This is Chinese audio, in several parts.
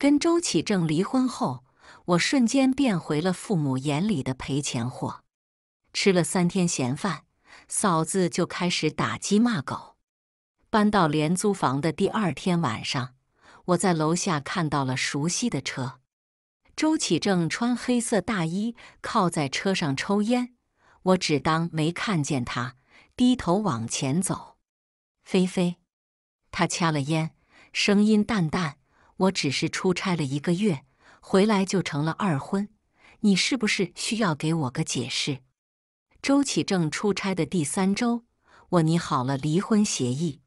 跟周启正离婚后，我瞬间变回了父母眼里的赔钱货。吃了三天闲饭，嫂子就开始打鸡骂狗。搬到廉租房的第二天晚上，我在楼下看到了熟悉的车。周启正穿黑色大衣，靠在车上抽烟。我只当没看见他，低头往前走。菲菲，他掐了烟，声音淡淡。我只是出差了一个月，回来就成了二婚。你是不是需要给我个解释？周启正出差的第三周，我拟好了离婚协议。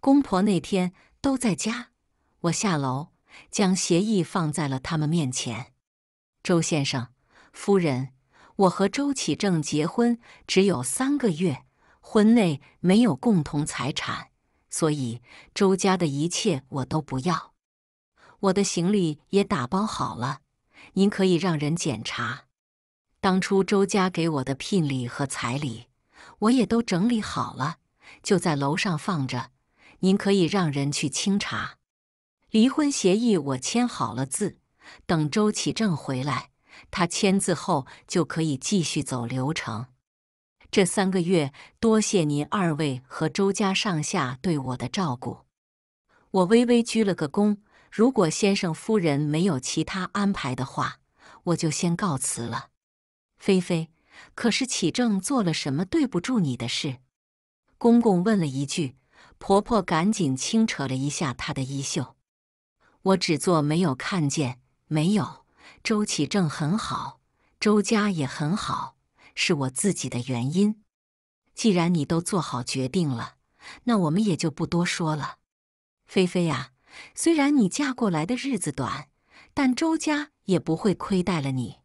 公婆那天都在家，我下楼将协议放在了他们面前。周先生、夫人，我和周启正结婚只有三个月，婚内没有共同财产，所以周家的一切我都不要。我的行李也打包好了，您可以让人检查。当初周家给我的聘礼和彩礼，我也都整理好了，就在楼上放着，您可以让人去清查。离婚协议我签好了字，等周启正回来，他签字后就可以继续走流程。这三个月多谢您二位和周家上下对我的照顾。我微微鞠了个躬。如果先生、夫人没有其他安排的话，我就先告辞了。菲菲，可是启正做了什么对不住你的事？公公问了一句，婆婆赶紧轻扯了一下他的衣袖。我只做没有看见，没有。周启正很好，周家也很好，是我自己的原因。既然你都做好决定了，那我们也就不多说了。菲菲呀。虽然你嫁过来的日子短，但周家也不会亏待了你。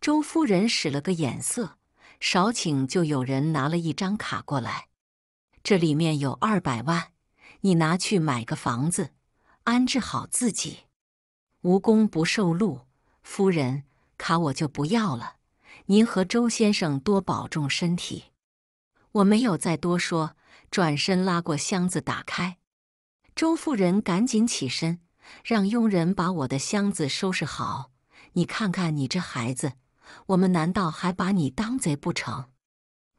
周夫人使了个眼色，少顷就有人拿了一张卡过来，这里面有二百万，你拿去买个房子，安置好自己。无功不受禄，夫人，卡我就不要了。您和周先生多保重身体。我没有再多说，转身拉过箱子打开。周夫人赶紧起身，让佣人把我的箱子收拾好。你看看你这孩子，我们难道还把你当贼不成？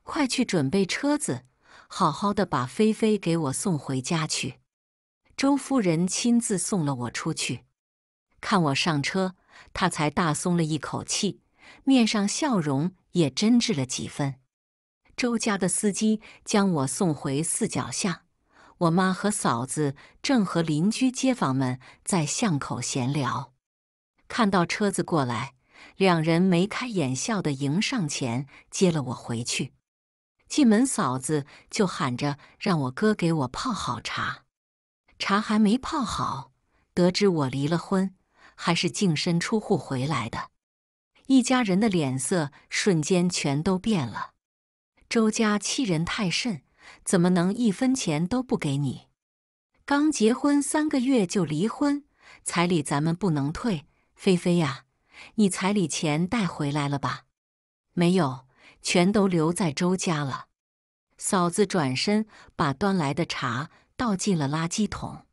快去准备车子，好好的把菲菲给我送回家去。周夫人亲自送了我出去，看我上车，她才大松了一口气，面上笑容也真挚了几分。周家的司机将我送回四角巷。我妈和嫂子正和邻居街坊们在巷口闲聊，看到车子过来，两人眉开眼笑的迎上前接了我回去。进门，嫂子就喊着让我哥给我泡好茶。茶还没泡好，得知我离了婚，还是净身出户回来的，一家人的脸色瞬间全都变了。周家欺人太甚。怎么能一分钱都不给你？刚结婚三个月就离婚，彩礼咱们不能退。菲菲呀，你彩礼钱带回来了吧？没有，全都留在周家了。嫂子转身把端来的茶倒进了垃圾桶。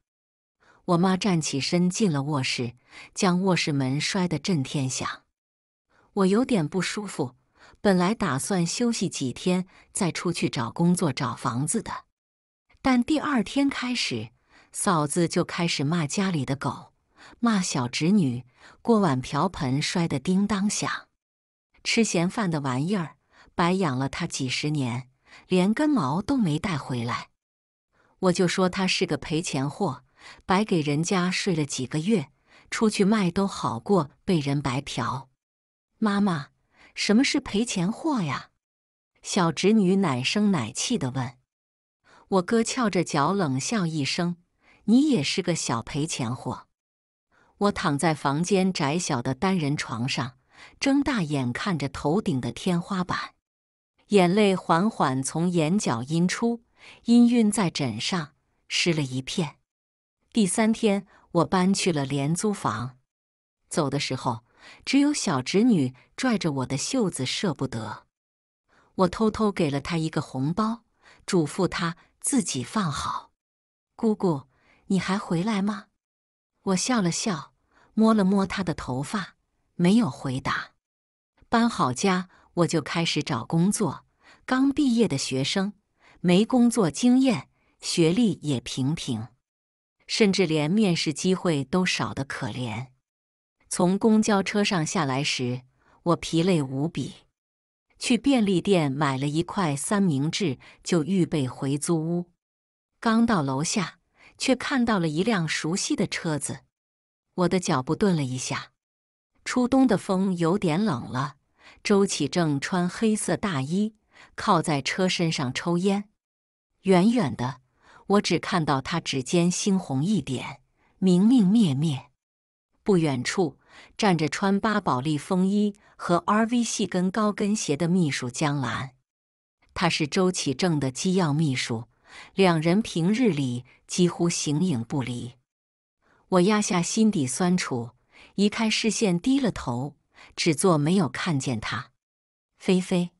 我妈站起身进了卧室，将卧室门摔得震天响。我有点不舒服。本来打算休息几天再出去找工作、找房子的，但第二天开始，嫂子就开始骂家里的狗，骂小侄女，锅碗瓢盆摔得叮当响。吃闲饭的玩意儿，白养了他几十年，连根毛都没带回来。我就说他是个赔钱货，白给人家睡了几个月，出去卖都好过被人白嫖。妈妈。什么是赔钱货呀？小侄女奶声奶气的问。我哥翘着脚冷笑一声：“你也是个小赔钱货。”我躺在房间窄小的单人床上，睁大眼看着头顶的天花板，眼泪缓缓从眼角阴出，氤氲在枕上，湿了一片。第三天，我搬去了廉租房，走的时候。只有小侄女拽着我的袖子，舍不得。我偷偷给了她一个红包，嘱咐她自己放好。姑姑，你还回来吗？我笑了笑，摸了摸她的头发，没有回答。搬好家，我就开始找工作。刚毕业的学生，没工作经验，学历也平平，甚至连面试机会都少得可怜。从公交车上下来时，我疲累无比，去便利店买了一块三明治，就预备回租屋。刚到楼下，却看到了一辆熟悉的车子，我的脚步顿了一下。初冬的风有点冷了，周启正穿黑色大衣，靠在车身上抽烟。远远的，我只看到他指尖猩红一点，明明灭灭。不远处。站着穿巴宝莉风衣和 R V 细跟高跟鞋的秘书江兰，她是周启正的机要秘书，两人平日里几乎形影不离。我压下心底酸楚，移开视线，低了头，只做没有看见他。菲菲，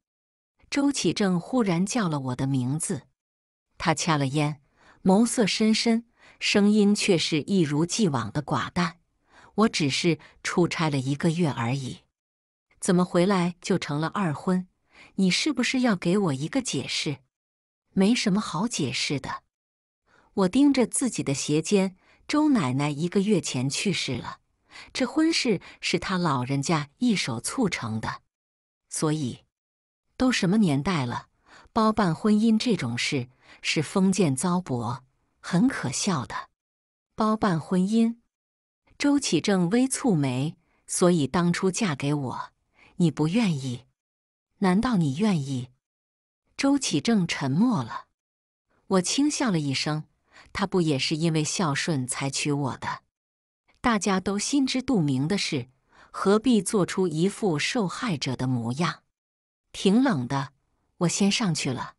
周启正忽然叫了我的名字，他掐了烟，眸色深深，声音却是一如既往的寡淡。我只是出差了一个月而已，怎么回来就成了二婚？你是不是要给我一个解释？没什么好解释的。我盯着自己的鞋尖。周奶奶一个月前去世了，这婚事是她老人家一手促成的。所以，都什么年代了，包办婚姻这种事是封建糟粕，很可笑的。包办婚姻。周启正微蹙眉，所以当初嫁给我，你不愿意？难道你愿意？周启正沉默了。我轻笑了一声，他不也是因为孝顺才娶我的？大家都心知肚明的事，何必做出一副受害者的模样？挺冷的，我先上去了。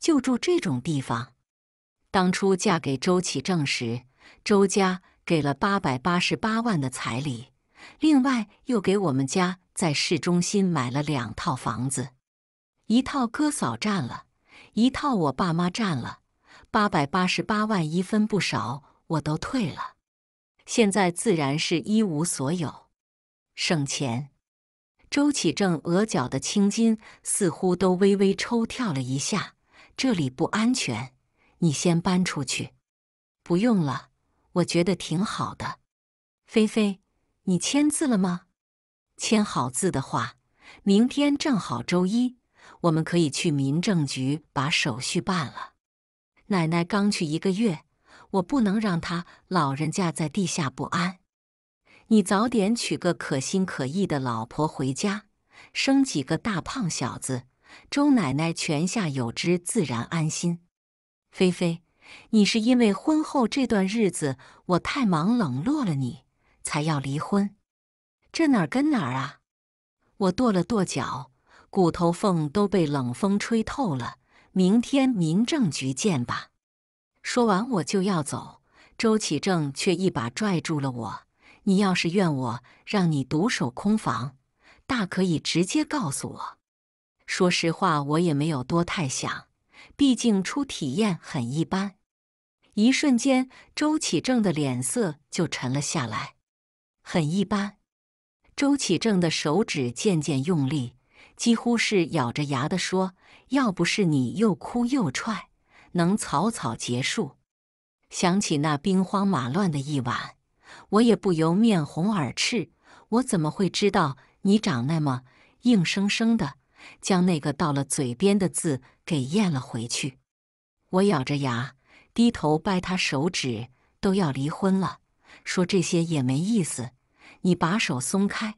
就住这种地方。当初嫁给周启正时，周家。给了八百八十八万的彩礼，另外又给我们家在市中心买了两套房子，一套哥嫂占了，一套我爸妈占了，八百八十八万一分不少，我都退了。现在自然是一无所有，省钱。周启正额角的青筋似乎都微微抽跳了一下，这里不安全，你先搬出去。不用了。我觉得挺好的，菲菲，你签字了吗？签好字的话，明天正好周一，我们可以去民政局把手续办了。奶奶刚去一个月，我不能让她老人家在地下不安。你早点娶个可心可意的老婆回家，生几个大胖小子，周奶奶泉下有知自然安心。菲菲。你是因为婚后这段日子我太忙冷落了你，才要离婚？这哪儿跟哪儿啊！我跺了跺脚，骨头缝都被冷风吹透了。明天民政局见吧。说完我就要走，周启正却一把拽住了我。你要是怨我让你独守空房，大可以直接告诉我。说实话，我也没有多太想，毕竟初体验很一般。一瞬间，周启正的脸色就沉了下来，很一般。周启正的手指渐渐用力，几乎是咬着牙的说：“要不是你又哭又踹，能草草结束？”想起那兵荒马乱的一晚，我也不由面红耳赤。我怎么会知道你长那么硬生生的，将那个到了嘴边的字给咽了回去？我咬着牙。低头掰他手指，都要离婚了，说这些也没意思。你把手松开，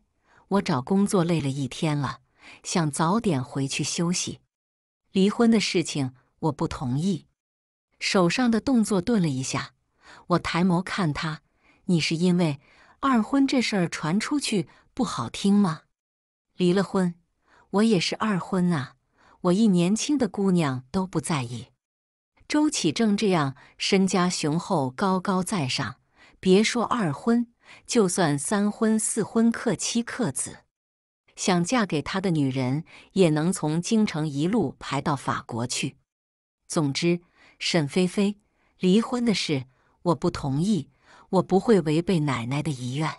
我找工作累了一天了，想早点回去休息。离婚的事情我不同意。手上的动作顿了一下，我抬眸看他，你是因为二婚这事儿传出去不好听吗？离了婚，我也是二婚啊，我一年轻的姑娘都不在意。周启正这样身家雄厚、高高在上，别说二婚，就算三婚、四婚，克妻克子，想嫁给他的女人也能从京城一路排到法国去。总之，沈菲菲离婚的事，我不同意，我不会违背奶奶的遗愿。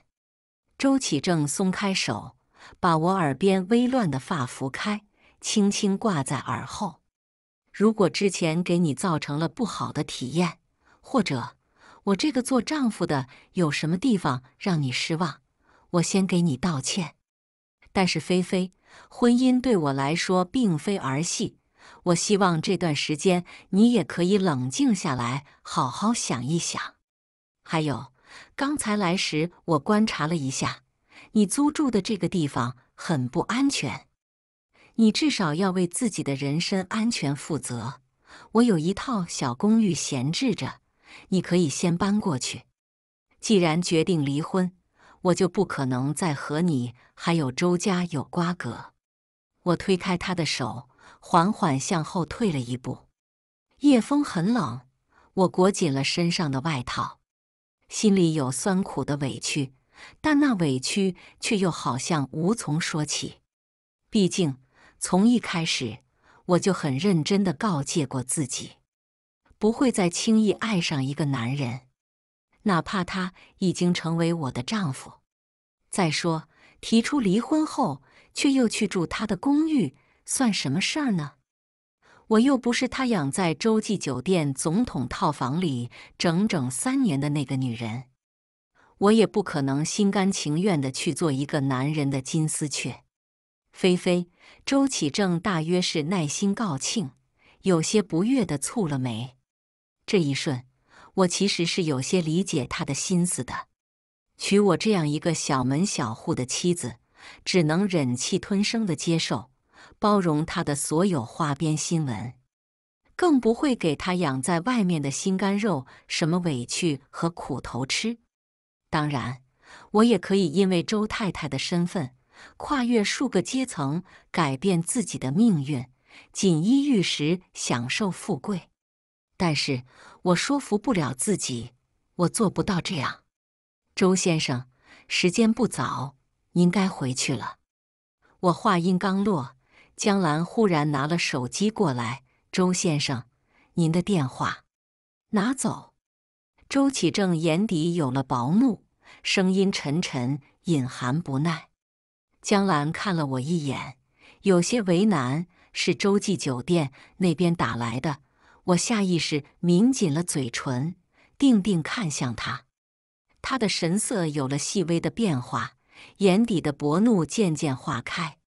周启正松开手，把我耳边微乱的发拂开，轻轻挂在耳后。如果之前给你造成了不好的体验，或者我这个做丈夫的有什么地方让你失望，我先给你道歉。但是，菲菲，婚姻对我来说并非儿戏，我希望这段时间你也可以冷静下来，好好想一想。还有，刚才来时我观察了一下，你租住的这个地方很不安全。你至少要为自己的人身安全负责。我有一套小公寓闲置着，你可以先搬过去。既然决定离婚，我就不可能再和你还有周家有瓜葛。我推开他的手，缓缓向后退了一步。夜风很冷，我裹紧了身上的外套，心里有酸苦的委屈，但那委屈却又好像无从说起。毕竟。从一开始，我就很认真的告诫过自己，不会再轻易爱上一个男人，哪怕他已经成为我的丈夫。再说，提出离婚后却又去住他的公寓，算什么事儿呢？我又不是他养在洲际酒店总统套房里整整三年的那个女人，我也不可能心甘情愿的去做一个男人的金丝雀。菲菲，周启正大约是耐心告罄，有些不悦的蹙了眉。这一瞬，我其实是有些理解他的心思的。娶我这样一个小门小户的妻子，只能忍气吞声的接受，包容他的所有花边新闻，更不会给他养在外面的心肝肉什么委屈和苦头吃。当然，我也可以因为周太太的身份。跨越数个阶层，改变自己的命运，锦衣玉食，享受富贵。但是，我说服不了自己，我做不到这样。周先生，时间不早，您该回去了。我话音刚落，江兰忽然拿了手机过来：“周先生，您的电话，拿走。”周启正眼底有了薄怒，声音沉沉，隐含不耐。江兰看了我一眼，有些为难。是洲际酒店那边打来的，我下意识抿紧了嘴唇，定定看向他。他的神色有了细微的变化，眼底的薄怒渐渐化开。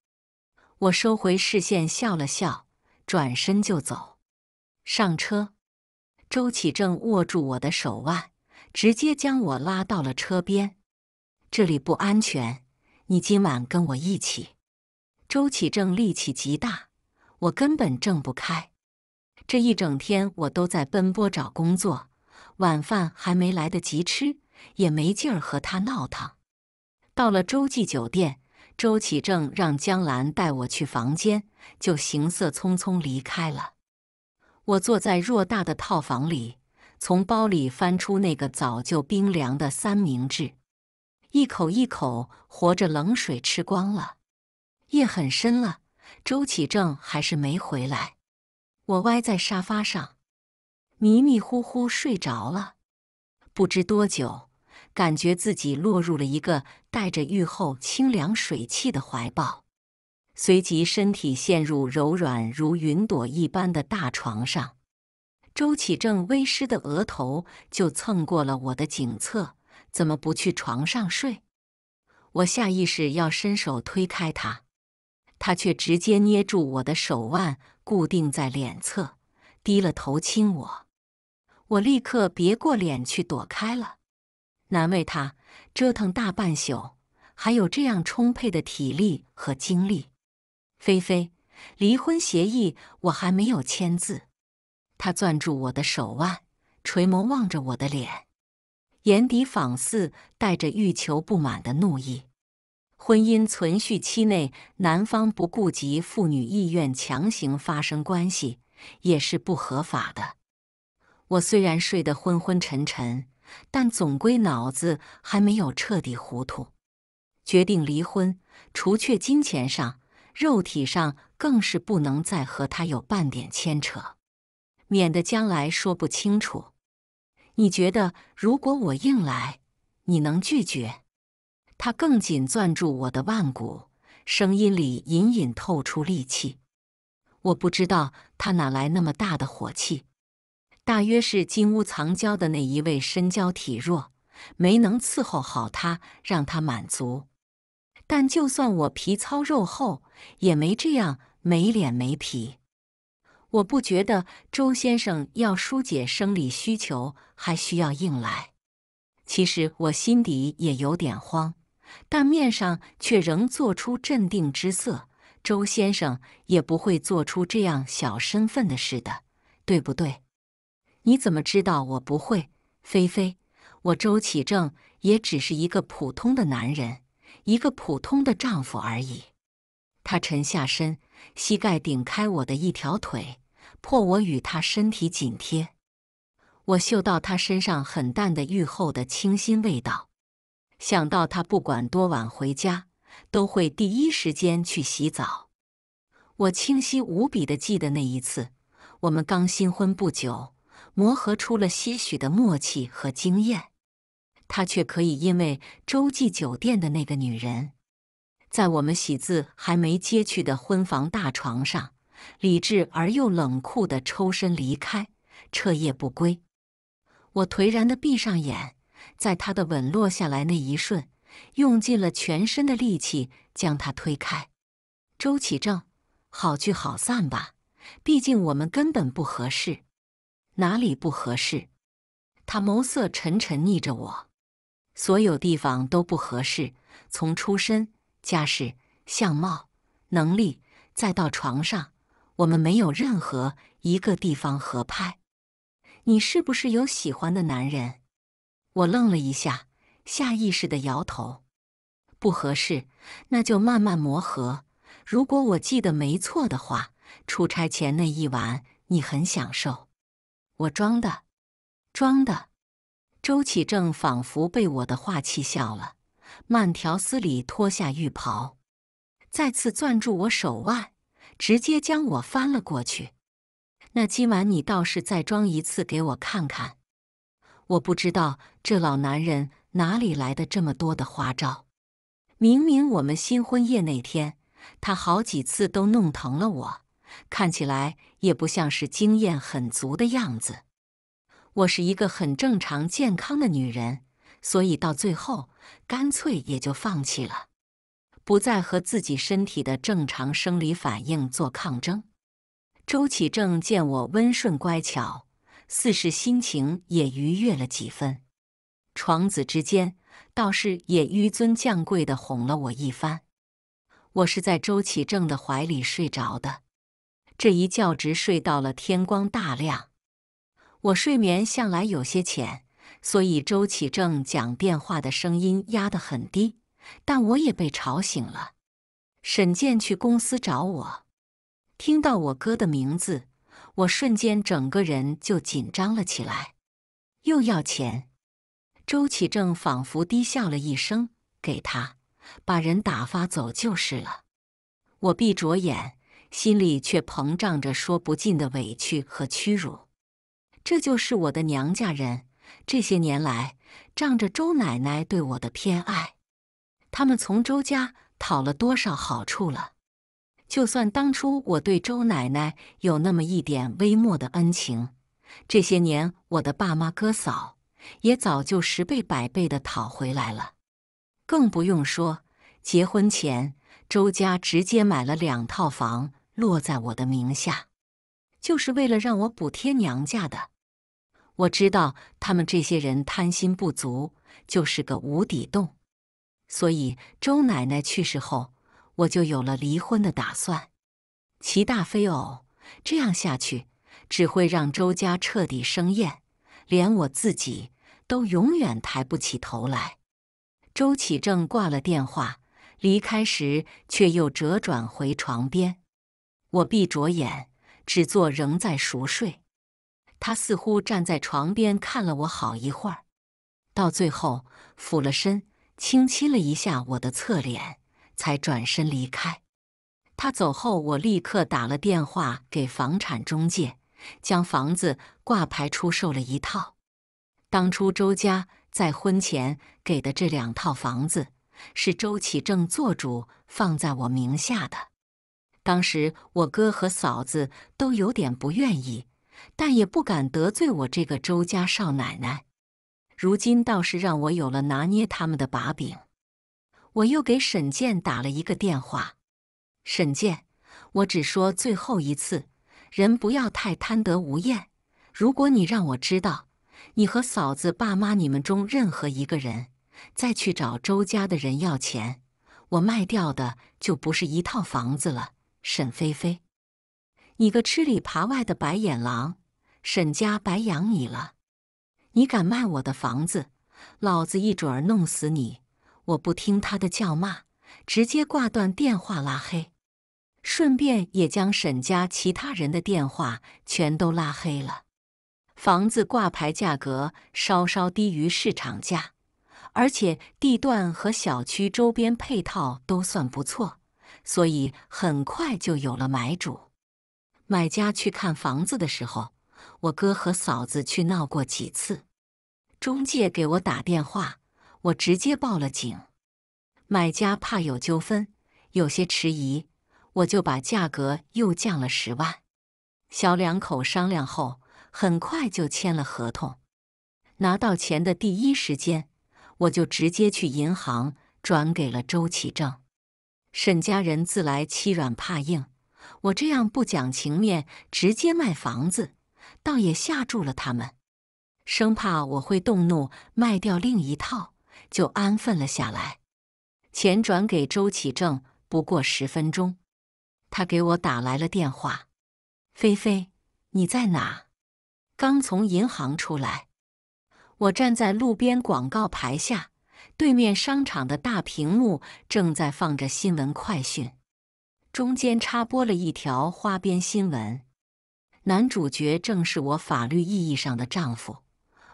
我收回视线，笑了笑，转身就走。上车，周启正握住我的手腕，直接将我拉到了车边。这里不安全。你今晚跟我一起。周启正力气极大，我根本挣不开。这一整天我都在奔波找工作，晚饭还没来得及吃，也没劲儿和他闹腾。到了洲际酒店，周启正让江兰带我去房间，就行色匆匆离开了。我坐在偌大的套房里，从包里翻出那个早就冰凉的三明治。一口一口，活着冷水吃光了。夜很深了，周启正还是没回来。我歪在沙发上，迷迷糊糊睡着了。不知多久，感觉自己落入了一个带着雨后清凉水汽的怀抱，随即身体陷入柔软如云朵一般的大床上。周启正微湿的额头就蹭过了我的颈侧。怎么不去床上睡？我下意识要伸手推开他，他却直接捏住我的手腕，固定在脸侧，低了头亲我。我立刻别过脸去躲开了。难为他折腾大半宿，还有这样充沛的体力和精力。菲菲，离婚协议我还没有签字。他攥住我的手腕，垂眸望着我的脸。眼底仿似带着欲求不满的怒意。婚姻存续期内，男方不顾及妇女意愿强行发生关系也是不合法的。我虽然睡得昏昏沉沉，但总归脑子还没有彻底糊涂。决定离婚，除却金钱上，肉体上更是不能再和他有半点牵扯，免得将来说不清楚。你觉得如果我硬来，你能拒绝？他更紧攥住我的腕骨，声音里隐隐透出戾气。我不知道他哪来那么大的火气，大约是金屋藏娇的那一位身娇体弱，没能伺候好他，让他满足。但就算我皮糙肉厚，也没这样没脸没皮。我不觉得周先生要疏解生理需求还需要硬来。其实我心底也有点慌，但面上却仍做出镇定之色。周先生也不会做出这样小身份的事的，对不对？你怎么知道我不会？菲菲，我周启正也只是一个普通的男人，一个普通的丈夫而已。他沉下身，膝盖顶开我的一条腿。迫我与他身体紧贴，我嗅到他身上很淡的浴后的清新味道。想到他不管多晚回家，都会第一时间去洗澡。我清晰无比的记得那一次，我们刚新婚不久，磨合出了些许的默契和经验，他却可以因为洲际酒店的那个女人，在我们喜字还没揭去的婚房大床上。理智而又冷酷的抽身离开，彻夜不归。我颓然的闭上眼，在他的吻落下来那一瞬，用尽了全身的力气将他推开。周启正，好聚好散吧，毕竟我们根本不合适。哪里不合适？他眸色沉沉，睨着我，所有地方都不合适，从出身、家世、相貌、能力，再到床上。我们没有任何一个地方合拍。你是不是有喜欢的男人？我愣了一下，下意识的摇头，不合适。那就慢慢磨合。如果我记得没错的话，出差前那一晚你很享受。我装的，装的。周启正仿佛被我的话气笑了，慢条斯理脱下浴袍，再次攥住我手腕。直接将我翻了过去。那今晚你倒是再装一次给我看看。我不知道这老男人哪里来的这么多的花招。明明我们新婚夜那天，他好几次都弄疼了我，看起来也不像是经验很足的样子。我是一个很正常健康的女人，所以到最后干脆也就放弃了。不再和自己身体的正常生理反应做抗争。周启正见我温顺乖巧，似是心情也愉悦了几分，床子之间倒是也纡尊降贵的哄了我一番。我是在周启正的怀里睡着的，这一觉直睡到了天光大亮。我睡眠向来有些浅，所以周启正讲电话的声音压得很低。但我也被吵醒了。沈健去公司找我，听到我哥的名字，我瞬间整个人就紧张了起来。又要钱，周启正仿佛低笑了一声，给他把人打发走就是了。我闭着眼，心里却膨胀着说不尽的委屈和屈辱。这就是我的娘家人，这些年来仗着周奶奶对我的偏爱。他们从周家讨了多少好处了？就算当初我对周奶奶有那么一点微末的恩情，这些年我的爸妈哥嫂也早就十倍百倍的讨回来了。更不用说结婚前周家直接买了两套房落在我的名下，就是为了让我补贴娘家的。我知道他们这些人贪心不足，就是个无底洞。所以，周奶奶去世后，我就有了离婚的打算。齐大飞哦，这样下去只会让周家彻底生厌，连我自己都永远抬不起头来。周启正挂了电话，离开时却又折转回床边。我闭着眼，只做仍在熟睡。他似乎站在床边看了我好一会儿，到最后俯了身。轻亲了一下我的侧脸，才转身离开。他走后，我立刻打了电话给房产中介，将房子挂牌出售了一套。当初周家在婚前给的这两套房子，是周启正做主放在我名下的。当时我哥和嫂子都有点不愿意，但也不敢得罪我这个周家少奶奶。如今倒是让我有了拿捏他们的把柄，我又给沈健打了一个电话。沈健，我只说最后一次，人不要太贪得无厌。如果你让我知道你和嫂子、爸妈你们中任何一个人再去找周家的人要钱，我卖掉的就不是一套房子了。沈菲菲，你个吃里扒外的白眼狼，沈家白养你了。你敢卖我的房子，老子一准儿弄死你！我不听他的叫骂，直接挂断电话拉黑，顺便也将沈家其他人的电话全都拉黑了。房子挂牌价格稍稍低于市场价，而且地段和小区周边配套都算不错，所以很快就有了买主。买家去看房子的时候。我哥和嫂子去闹过几次，中介给我打电话，我直接报了警。买家怕有纠纷，有些迟疑，我就把价格又降了十万。小两口商量后，很快就签了合同。拿到钱的第一时间，我就直接去银行转给了周启正。沈家人自来欺软怕硬，我这样不讲情面，直接卖房子。倒也吓住了他们，生怕我会动怒卖掉另一套，就安分了下来。钱转给周启正不过十分钟，他给我打来了电话：“菲菲，你在哪？刚从银行出来。”我站在路边广告牌下，对面商场的大屏幕正在放着新闻快讯，中间插播了一条花边新闻。男主角正是我法律意义上的丈夫，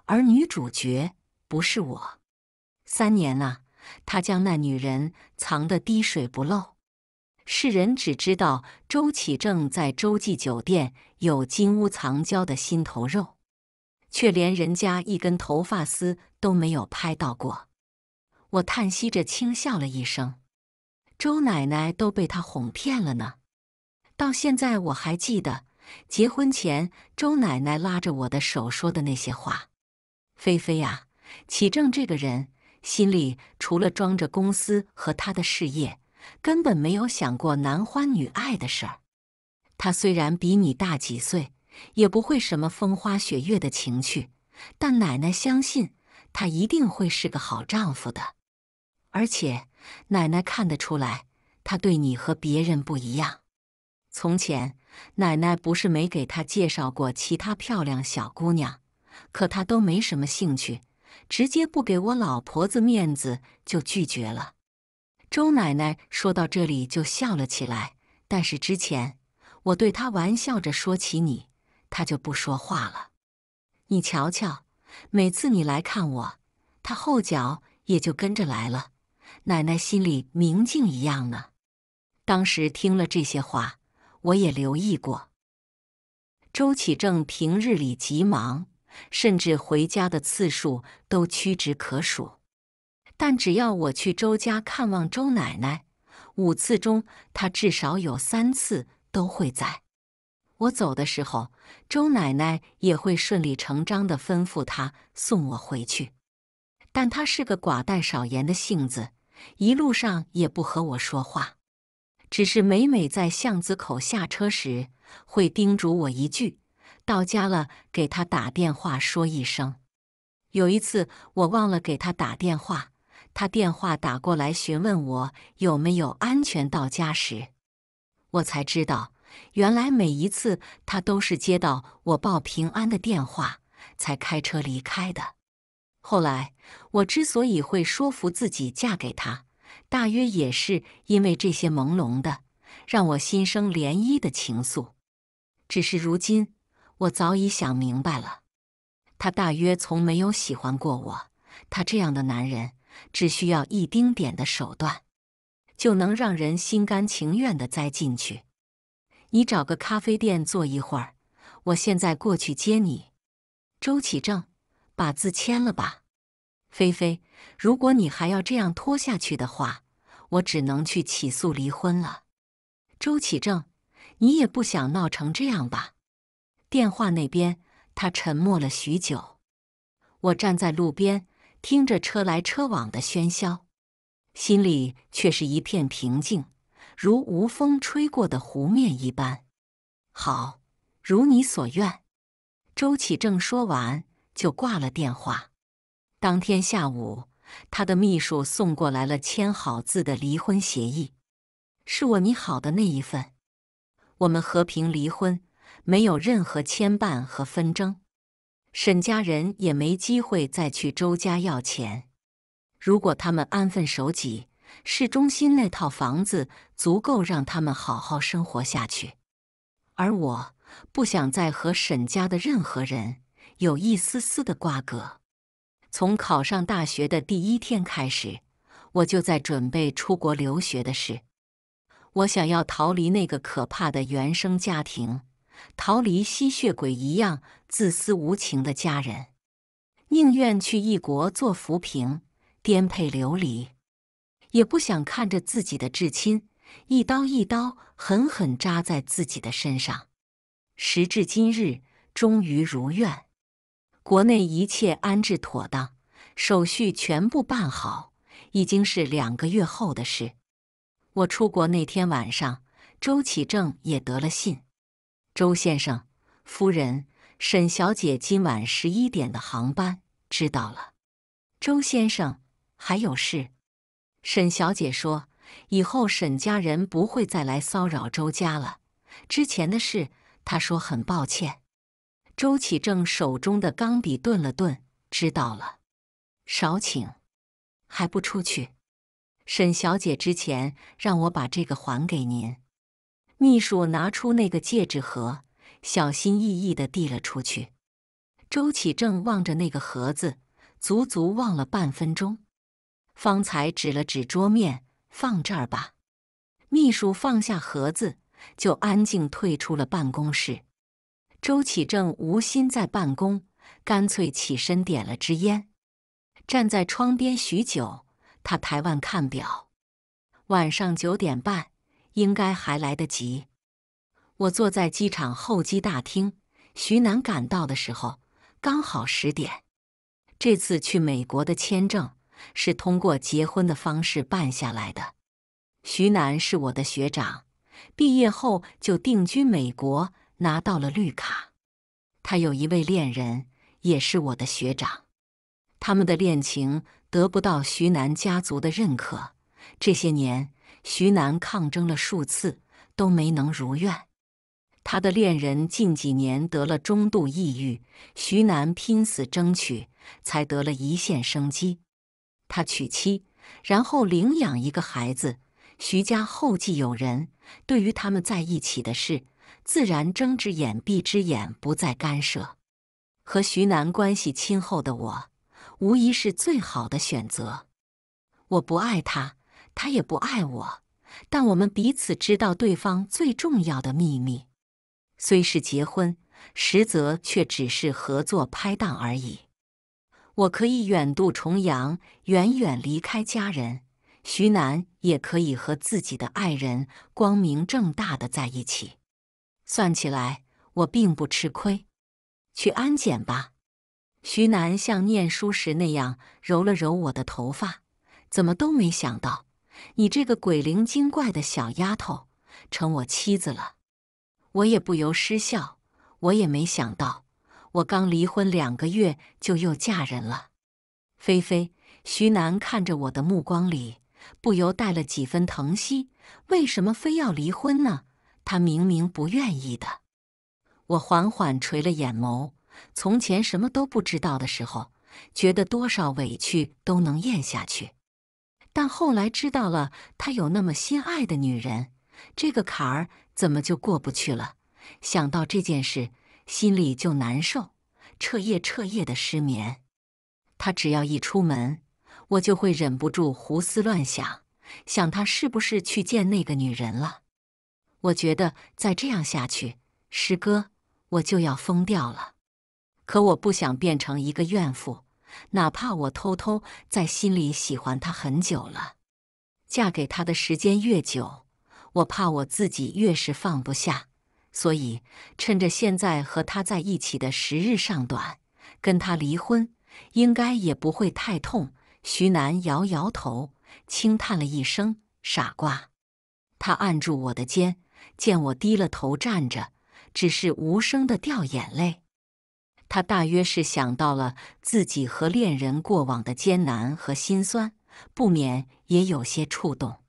而女主角不是我。三年了，他将那女人藏得滴水不漏，世人只知道周启正在洲际酒店有金屋藏娇的心头肉，却连人家一根头发丝都没有拍到过。我叹息着轻笑了一声：“周奶奶都被他哄骗了呢，到现在我还记得。”结婚前，周奶奶拉着我的手说的那些话：“菲菲呀，启正这个人心里除了装着公司和他的事业，根本没有想过男欢女爱的事儿。他虽然比你大几岁，也不会什么风花雪月的情趣，但奶奶相信他一定会是个好丈夫的。而且，奶奶看得出来，他对你和别人不一样。从前。”奶奶不是没给他介绍过其他漂亮小姑娘，可他都没什么兴趣，直接不给我老婆子面子就拒绝了。周奶奶说到这里就笑了起来，但是之前我对她玩笑着说起你，她就不说话了。你瞧瞧，每次你来看我，她后脚也就跟着来了。奶奶心里明镜一样呢。当时听了这些话。我也留意过，周启正平日里极忙，甚至回家的次数都屈指可数。但只要我去周家看望周奶奶，五次中他至少有三次都会在。我走的时候，周奶奶也会顺理成章的吩咐他送我回去。但他是个寡淡少言的性子，一路上也不和我说话。只是每每在巷子口下车时，会叮嘱我一句：“到家了给他打电话说一声。”有一次我忘了给他打电话，他电话打过来询问我有没有安全到家时，我才知道，原来每一次他都是接到我报平安的电话才开车离开的。后来我之所以会说服自己嫁给他。大约也是因为这些朦胧的，让我心生涟漪的情愫。只是如今，我早已想明白了，他大约从没有喜欢过我。他这样的男人，只需要一丁点的手段，就能让人心甘情愿的栽进去。你找个咖啡店坐一会儿，我现在过去接你。周启正，把字签了吧。菲菲，如果你还要这样拖下去的话，我只能去起诉离婚了。周启正，你也不想闹成这样吧？电话那边，他沉默了许久。我站在路边，听着车来车往的喧嚣，心里却是一片平静，如无风吹过的湖面一般。好，如你所愿。周启正说完就挂了电话。当天下午，他的秘书送过来了签好字的离婚协议，是我拟好的那一份。我们和平离婚，没有任何牵绊和纷争。沈家人也没机会再去周家要钱。如果他们安分守己，市中心那套房子足够让他们好好生活下去。而我不想再和沈家的任何人有一丝丝的瓜葛。从考上大学的第一天开始，我就在准备出国留学的事。我想要逃离那个可怕的原生家庭，逃离吸血鬼一样自私无情的家人，宁愿去异国做浮萍，颠沛流离，也不想看着自己的至亲一刀一刀狠狠扎在自己的身上。时至今日，终于如愿。国内一切安置妥当，手续全部办好，已经是两个月后的事。我出国那天晚上，周启正也得了信。周先生、夫人、沈小姐今晚十一点的航班知道了。周先生还有事。沈小姐说，以后沈家人不会再来骚扰周家了。之前的事，她说很抱歉。周启正手中的钢笔顿了顿，知道了，少请，还不出去？沈小姐之前让我把这个还给您。秘书拿出那个戒指盒，小心翼翼的递了出去。周启正望着那个盒子，足足望了半分钟，方才指了指桌面，放这儿吧。秘书放下盒子，就安静退出了办公室。周启正无心在办公，干脆起身点了支烟，站在窗边许久。他抬腕看表，晚上九点半，应该还来得及。我坐在机场候机大厅，徐楠赶到的时候刚好十点。这次去美国的签证是通过结婚的方式办下来的。徐楠是我的学长，毕业后就定居美国。拿到了绿卡，他有一位恋人，也是我的学长。他们的恋情得不到徐南家族的认可。这些年，徐南抗争了数次，都没能如愿。他的恋人近几年得了中度抑郁，徐南拼死争取，才得了一线生机。他娶妻，然后领养一个孩子，徐家后继有人。对于他们在一起的事，自然睁只眼闭只眼，不再干涉。和徐楠关系亲厚的我，无疑是最好的选择。我不爱他，他也不爱我，但我们彼此知道对方最重要的秘密。虽是结婚，实则却只是合作拍档而已。我可以远渡重洋，远远离开家人；徐楠也可以和自己的爱人光明正大的在一起。算起来，我并不吃亏。去安检吧。徐楠像念书时那样揉了揉我的头发。怎么都没想到，你这个鬼灵精怪的小丫头成我妻子了。我也不由失笑。我也没想到，我刚离婚两个月就又嫁人了。菲菲，徐楠看着我的目光里不由带了几分疼惜。为什么非要离婚呢？他明明不愿意的，我缓缓垂了眼眸。从前什么都不知道的时候，觉得多少委屈都能咽下去，但后来知道了他有那么心爱的女人，这个坎儿怎么就过不去了？想到这件事，心里就难受，彻夜彻夜的失眠。他只要一出门，我就会忍不住胡思乱想，想他是不是去见那个女人了。我觉得再这样下去，师哥，我就要疯掉了。可我不想变成一个怨妇，哪怕我偷偷在心里喜欢他很久了。嫁给他的时间越久，我怕我自己越是放不下。所以趁着现在和他在一起的时日尚短，跟他离婚应该也不会太痛。徐楠摇摇头，轻叹了一声：“傻瓜。”他按住我的肩。见我低了头站着，只是无声的掉眼泪，他大约是想到了自己和恋人过往的艰难和心酸，不免也有些触动。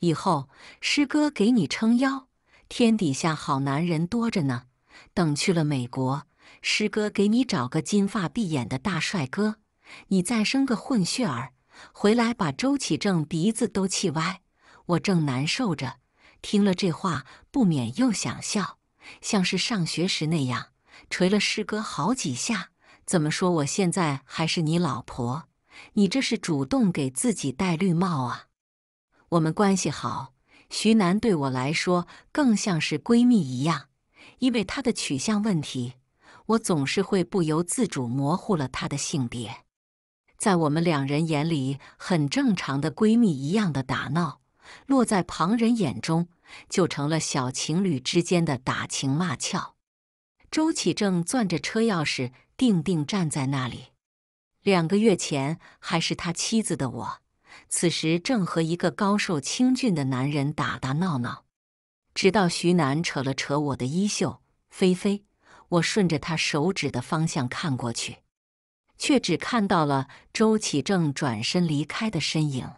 以后师哥给你撑腰，天底下好男人多着呢。等去了美国，师哥给你找个金发碧眼的大帅哥，你再生个混血儿，回来把周启正鼻子都气歪。我正难受着。听了这话，不免又想笑，像是上学时那样捶了师哥好几下。怎么说？我现在还是你老婆，你这是主动给自己戴绿帽啊？我们关系好，徐楠对我来说更像是闺蜜一样，因为她的取向问题，我总是会不由自主模糊了她的性别，在我们两人眼里很正常的闺蜜一样的打闹。落在旁人眼中，就成了小情侣之间的打情骂俏。周启正攥着车钥匙，定定站在那里。两个月前还是他妻子的我，此时正和一个高瘦清俊的男人打打闹闹。直到徐楠扯了扯我的衣袖，“菲菲。”我顺着他手指的方向看过去，却只看到了周启正转身离开的身影。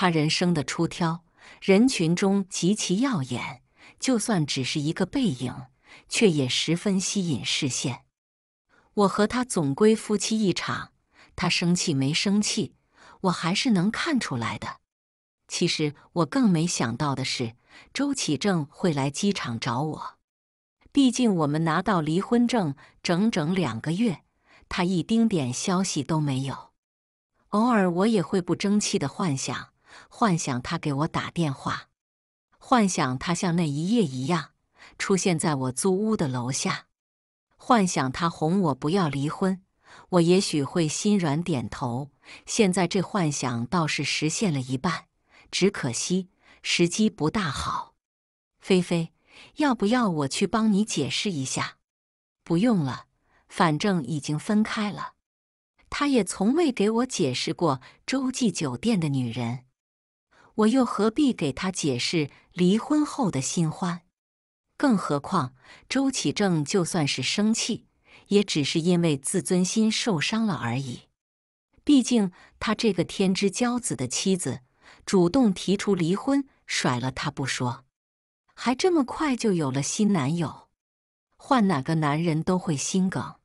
他人生的出挑，人群中极其耀眼，就算只是一个背影，却也十分吸引视线。我和他总归夫妻一场，他生气没生气，我还是能看出来的。其实我更没想到的是，周启正会来机场找我。毕竟我们拿到离婚证整整两个月，他一丁点消息都没有。偶尔我也会不争气的幻想。幻想他给我打电话，幻想他像那一夜一样出现在我租屋的楼下，幻想他哄我不要离婚，我也许会心软点头。现在这幻想倒是实现了一半，只可惜时机不大好。菲菲，要不要我去帮你解释一下？不用了，反正已经分开了。他也从未给我解释过洲际酒店的女人。我又何必给他解释离婚后的新欢？更何况周启正就算是生气，也只是因为自尊心受伤了而已。毕竟他这个天之骄子的妻子主动提出离婚，甩了他不说，还这么快就有了新男友，换哪个男人都会心梗。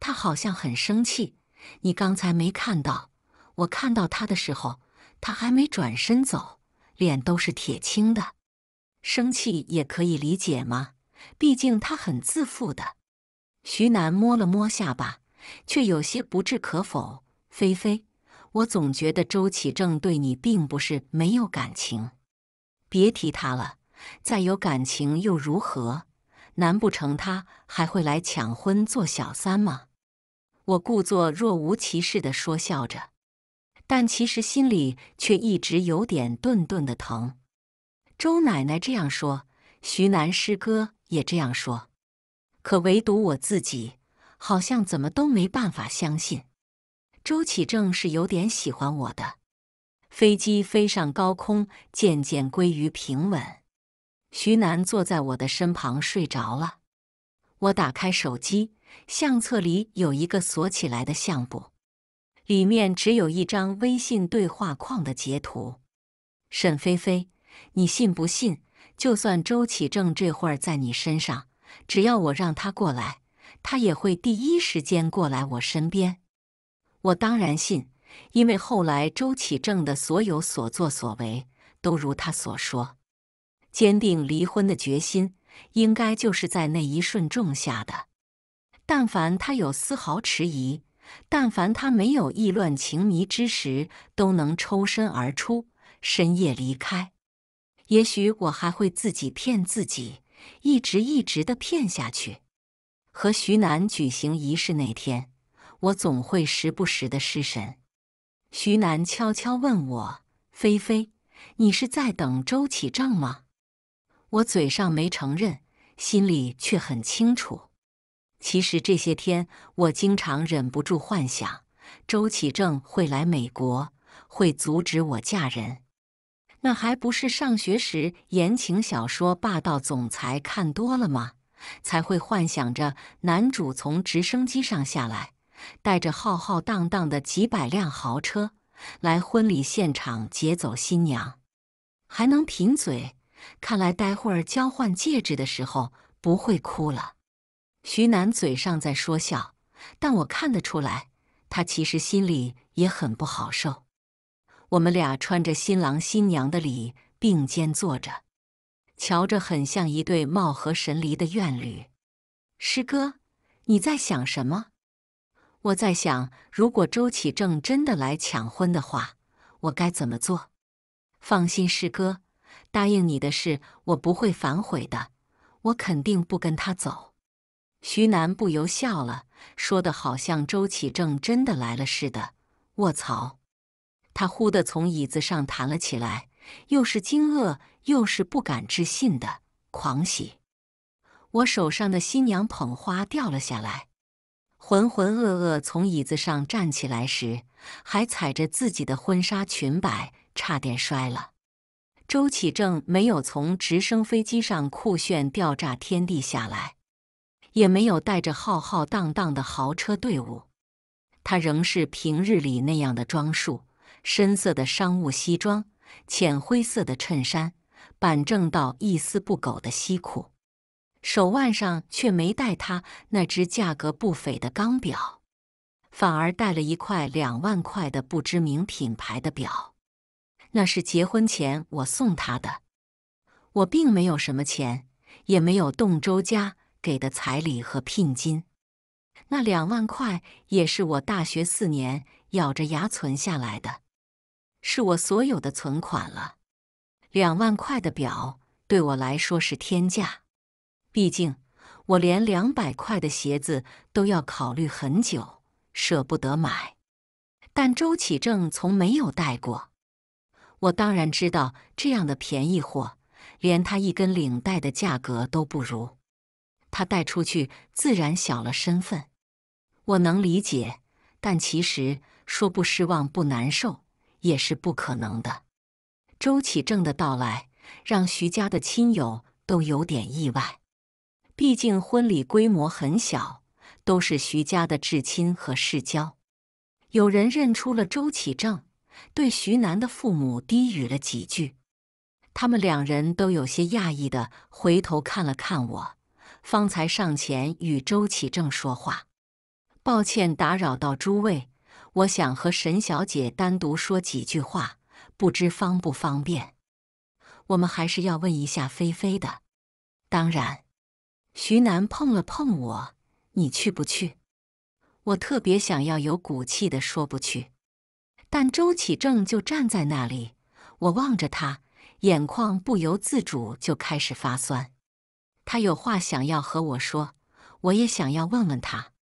他好像很生气，你刚才没看到？我看到他的时候。他还没转身走，脸都是铁青的，生气也可以理解嘛。毕竟他很自负的。徐楠摸了摸下巴，却有些不置可否。菲菲，我总觉得周启正对你并不是没有感情。别提他了，再有感情又如何？难不成他还会来抢婚做小三吗？我故作若无其事地说笑着。但其实心里却一直有点顿顿的疼。周奶奶这样说，徐南师哥也这样说，可唯独我自己好像怎么都没办法相信。周启正是有点喜欢我的。飞机飞上高空，渐渐归于平稳。徐楠坐在我的身旁睡着了。我打开手机，相册里有一个锁起来的相簿。里面只有一张微信对话框的截图。沈菲菲，你信不信？就算周启正这会儿在你身上，只要我让他过来，他也会第一时间过来我身边。我当然信，因为后来周启正的所有所作所为都如他所说，坚定离婚的决心应该就是在那一瞬种下的。但凡他有丝毫迟疑。但凡他没有意乱情迷之时，都能抽身而出，深夜离开。也许我还会自己骗自己，一直一直的骗下去。和徐楠举行仪式那天，我总会时不时的失神。徐楠悄悄问我：“菲菲，你是在等周启正吗？”我嘴上没承认，心里却很清楚。其实这些天我经常忍不住幻想，周启正会来美国，会阻止我嫁人。那还不是上学时言情小说《霸道总裁》看多了吗？才会幻想着男主从直升机上下来，带着浩浩荡荡的几百辆豪车来婚礼现场劫走新娘，还能贫嘴。看来待会儿交换戒指的时候不会哭了。徐楠嘴上在说笑，但我看得出来，他其实心里也很不好受。我们俩穿着新郎新娘的礼，并肩坐着，瞧着很像一对貌合神离的怨侣。师哥，你在想什么？我在想，如果周启正真的来抢婚的话，我该怎么做？放心，师哥，答应你的事，我不会反悔的。我肯定不跟他走。徐楠不由笑了，说的好像周启正真的来了似的。卧槽！他忽地从椅子上弹了起来，又是惊愕又是不敢置信的狂喜。我手上的新娘捧花掉了下来，浑浑噩噩从椅子上站起来时，还踩着自己的婚纱裙摆，差点摔了。周启正没有从直升飞机上酷炫吊炸天地下来。也没有带着浩浩荡荡的豪车队伍，他仍是平日里那样的装束：深色的商务西装，浅灰色的衬衫，板正到一丝不苟的西裤。手腕上却没戴他那只价格不菲的钢表，反而戴了一块两万块的不知名品牌的表。那是结婚前我送他的。我并没有什么钱，也没有动周家。给的彩礼和聘金，那两万块也是我大学四年咬着牙存下来的，是我所有的存款了。两万块的表对我来说是天价，毕竟我连两百块的鞋子都要考虑很久，舍不得买。但周启正从没有戴过，我当然知道这样的便宜货，连他一根领带的价格都不如。他带出去自然小了身份，我能理解，但其实说不失望不难受也是不可能的。周启正的到来让徐家的亲友都有点意外，毕竟婚礼规模很小，都是徐家的至亲和世交。有人认出了周启正，对徐楠的父母低语了几句，他们两人都有些讶异的回头看了看我。方才上前与周启正说话，抱歉打扰到诸位，我想和沈小姐单独说几句话，不知方不方便？我们还是要问一下菲菲的。当然，徐楠碰了碰我，你去不去？我特别想要有骨气的说不去，但周启正就站在那里，我望着他，眼眶不由自主就开始发酸。他有话想要和我说，我也想要问问他。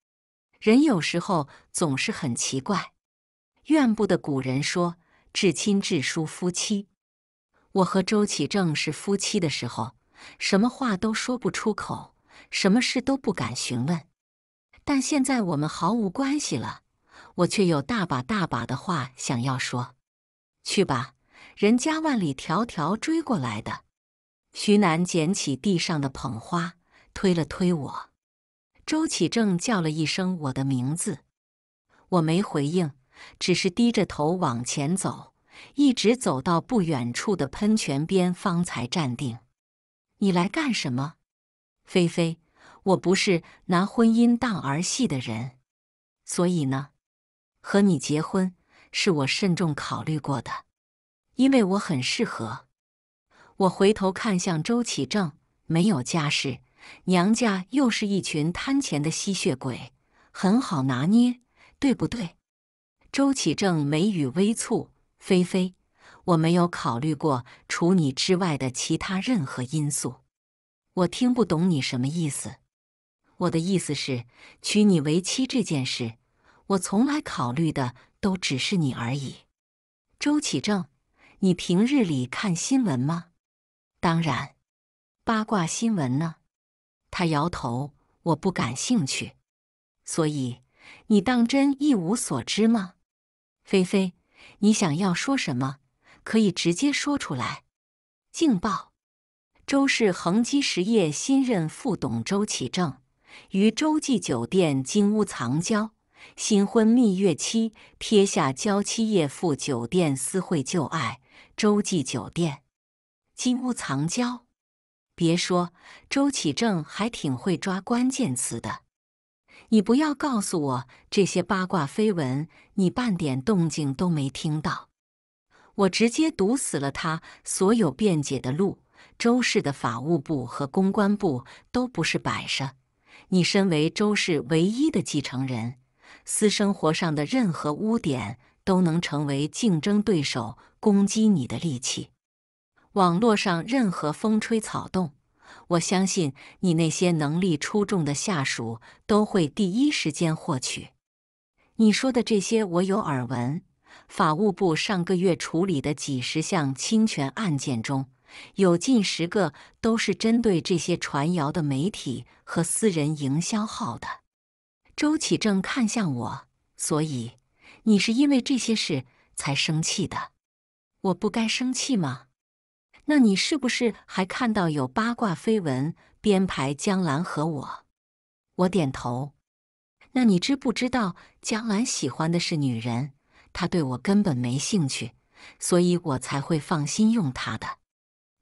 人有时候总是很奇怪。怨不得古人说：“至亲至疏，夫妻。”我和周启正是夫妻的时候，什么话都说不出口，什么事都不敢询问。但现在我们毫无关系了，我却有大把大把的话想要说。去吧，人家万里迢迢追过来的。徐楠捡起地上的捧花，推了推我。周启正叫了一声我的名字，我没回应，只是低着头往前走，一直走到不远处的喷泉边方才站定。你来干什么，菲菲？我不是拿婚姻当儿戏的人，所以呢，和你结婚是我慎重考虑过的，因为我很适合。我回头看向周启正，没有家世，娘家又是一群贪钱的吸血鬼，很好拿捏，对不对？周启正眉宇微蹙：“菲菲，我没有考虑过除你之外的其他任何因素。我听不懂你什么意思。我的意思是，娶你为妻这件事，我从来考虑的都只是你而已。”周启正，你平日里看新闻吗？当然，八卦新闻呢？他摇头，我不感兴趣。所以你当真一无所知吗？菲菲，你想要说什么？可以直接说出来。劲爆！周氏恒基实业新任副董周启正于洲际酒店金屋藏娇，新婚蜜月期贴下娇妻夜赴酒店私会旧爱。洲际酒店。金屋藏娇，别说周启正还挺会抓关键词的。你不要告诉我这些八卦绯闻，你半点动静都没听到。我直接堵死了他所有辩解的路。周氏的法务部和公关部都不是摆设。你身为周氏唯一的继承人，私生活上的任何污点都能成为竞争对手攻击你的利器。网络上任何风吹草动，我相信你那些能力出众的下属都会第一时间获取。你说的这些我有耳闻，法务部上个月处理的几十项侵权案件中，有近十个都是针对这些传谣的媒体和私人营销号的。周启正看向我，所以你是因为这些事才生气的？我不该生气吗？那你是不是还看到有八卦绯闻编排江兰和我？我点头。那你知不知道江兰喜欢的是女人，她对我根本没兴趣，所以我才会放心用她的。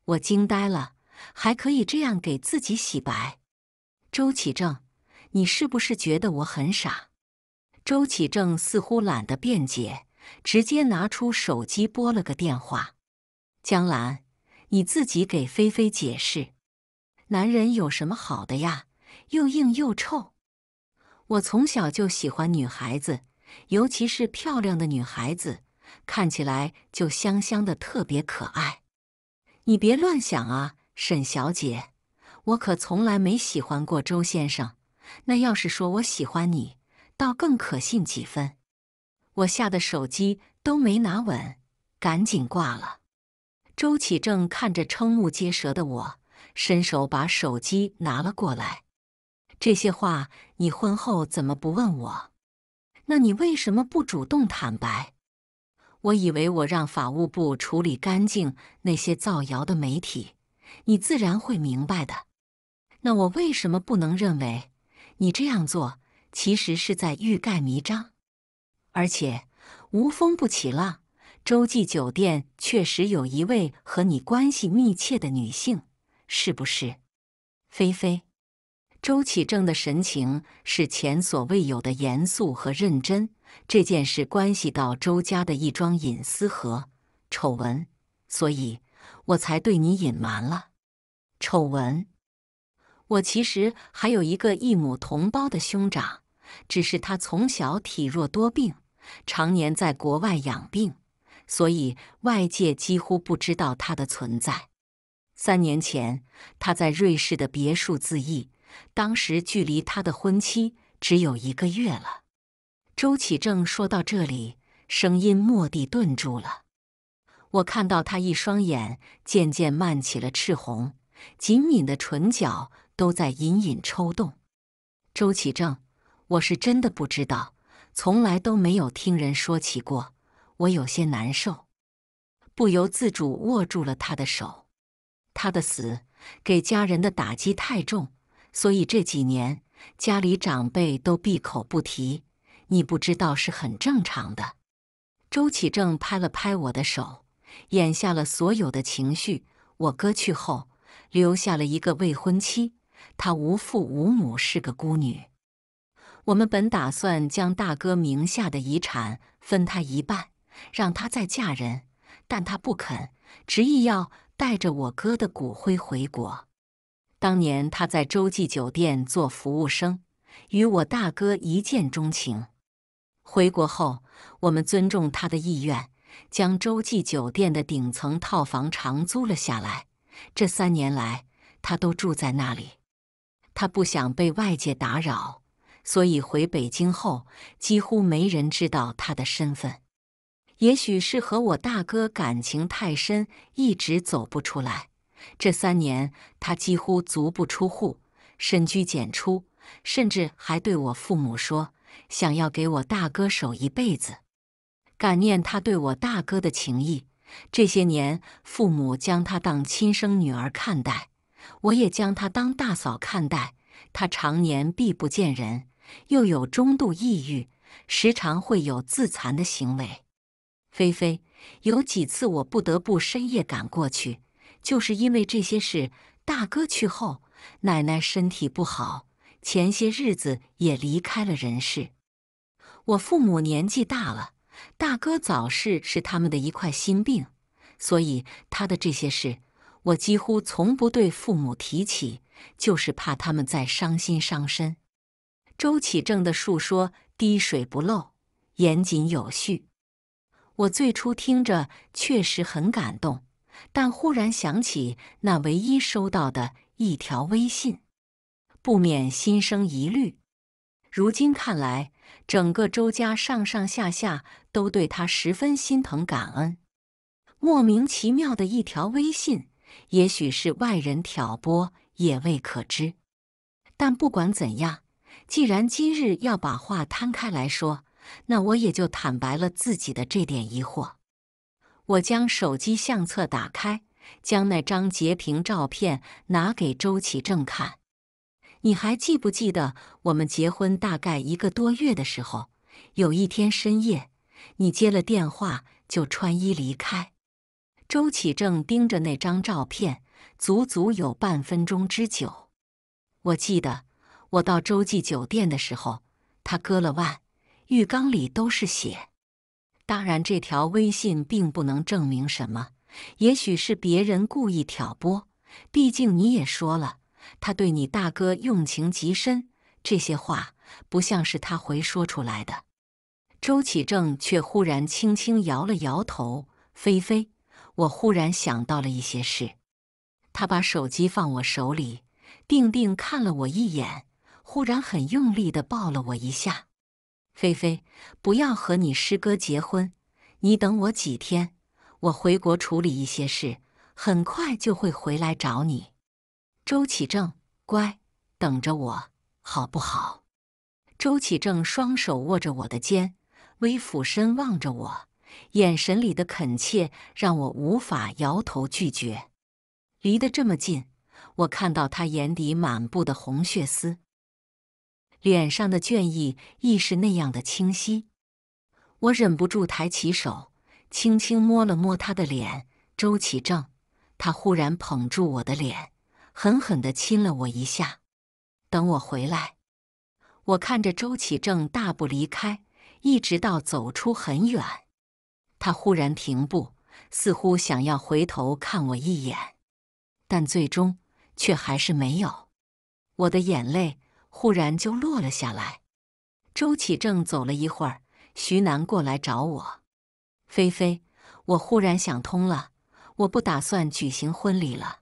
我惊呆了，还可以这样给自己洗白。周启正，你是不是觉得我很傻？周启正似乎懒得辩解，直接拿出手机拨了个电话，江兰。你自己给菲菲解释，男人有什么好的呀？又硬又臭。我从小就喜欢女孩子，尤其是漂亮的女孩子，看起来就香香的，特别可爱。你别乱想啊，沈小姐，我可从来没喜欢过周先生。那要是说我喜欢你，倒更可信几分。我吓得手机都没拿稳，赶紧挂了。周启正看着瞠目结舌的我，伸手把手机拿了过来。这些话你婚后怎么不问我？那你为什么不主动坦白？我以为我让法务部处理干净那些造谣的媒体，你自然会明白的。那我为什么不能认为你这样做其实是在欲盖弥彰？而且无风不起浪。洲际酒店确实有一位和你关系密切的女性，是不是？菲菲，周启正的神情是前所未有的严肃和认真。这件事关系到周家的一桩隐私和丑闻，所以我才对你隐瞒了丑闻。我其实还有一个异母同胞的兄长，只是他从小体弱多病，常年在国外养病。所以外界几乎不知道他的存在。三年前，他在瑞士的别墅自缢，当时距离他的婚期只有一个月了。周启正说到这里，声音蓦地顿住了。我看到他一双眼渐渐漫起了赤红，紧抿的唇角都在隐隐抽动。周启正，我是真的不知道，从来都没有听人说起过。我有些难受，不由自主握住了他的手。他的死给家人的打击太重，所以这几年家里长辈都闭口不提，你不知道是很正常的。周启正拍了拍我的手，掩下了所有的情绪。我哥去后，留下了一个未婚妻，她无父无母，是个孤女。我们本打算将大哥名下的遗产分她一半。让她再嫁人，但她不肯，执意要带着我哥的骨灰回国。当年她在洲际酒店做服务生，与我大哥一见钟情。回国后，我们尊重她的意愿，将洲际酒店的顶层套房长租了下来。这三年来，她都住在那里。她不想被外界打扰，所以回北京后，几乎没人知道她的身份。也许是和我大哥感情太深，一直走不出来。这三年，他几乎足不出户，深居简出，甚至还对我父母说，想要给我大哥守一辈子。感念他对我大哥的情谊，这些年，父母将他当亲生女儿看待，我也将他当大嫂看待。他常年避不见人，又有中度抑郁，时常会有自残的行为。菲菲，有几次我不得不深夜赶过去，就是因为这些事。大哥去后，奶奶身体不好，前些日子也离开了人世。我父母年纪大了，大哥早逝是他们的一块心病，所以他的这些事，我几乎从不对父母提起，就是怕他们再伤心伤身。周启正的述说滴水不漏，严谨有序。我最初听着确实很感动，但忽然想起那唯一收到的一条微信，不免心生疑虑。如今看来，整个周家上上下下都对他十分心疼感恩。莫名其妙的一条微信，也许是外人挑拨也未可知。但不管怎样，既然今日要把话摊开来说。那我也就坦白了自己的这点疑惑。我将手机相册打开，将那张截屏照片拿给周启正看。你还记不记得我们结婚大概一个多月的时候，有一天深夜，你接了电话就穿衣离开？周启正盯着那张照片，足足有半分钟之久。我记得我到洲际酒店的时候，他割了腕。浴缸里都是血。当然，这条微信并不能证明什么，也许是别人故意挑拨。毕竟你也说了，他对你大哥用情极深，这些话不像是他会说出来的。周启正却忽然轻轻摇了摇头：“菲菲，我忽然想到了一些事。”他把手机放我手里，定定看了我一眼，忽然很用力地抱了我一下。菲菲，不要和你师哥结婚，你等我几天，我回国处理一些事，很快就会回来找你。周启正，乖，等着我，好不好？周启正双手握着我的肩，微俯身望着我，眼神里的恳切让我无法摇头拒绝。离得这么近，我看到他眼底满布的红血丝。脸上的倦意亦是那样的清晰，我忍不住抬起手，轻轻摸了摸他的脸。周启正，他忽然捧住我的脸，狠狠地亲了我一下。等我回来，我看着周启正大步离开，一直到走出很远，他忽然停步，似乎想要回头看我一眼，但最终却还是没有。我的眼泪。忽然就落了下来。周启正走了一会儿，徐楠过来找我。菲菲，我忽然想通了，我不打算举行婚礼了。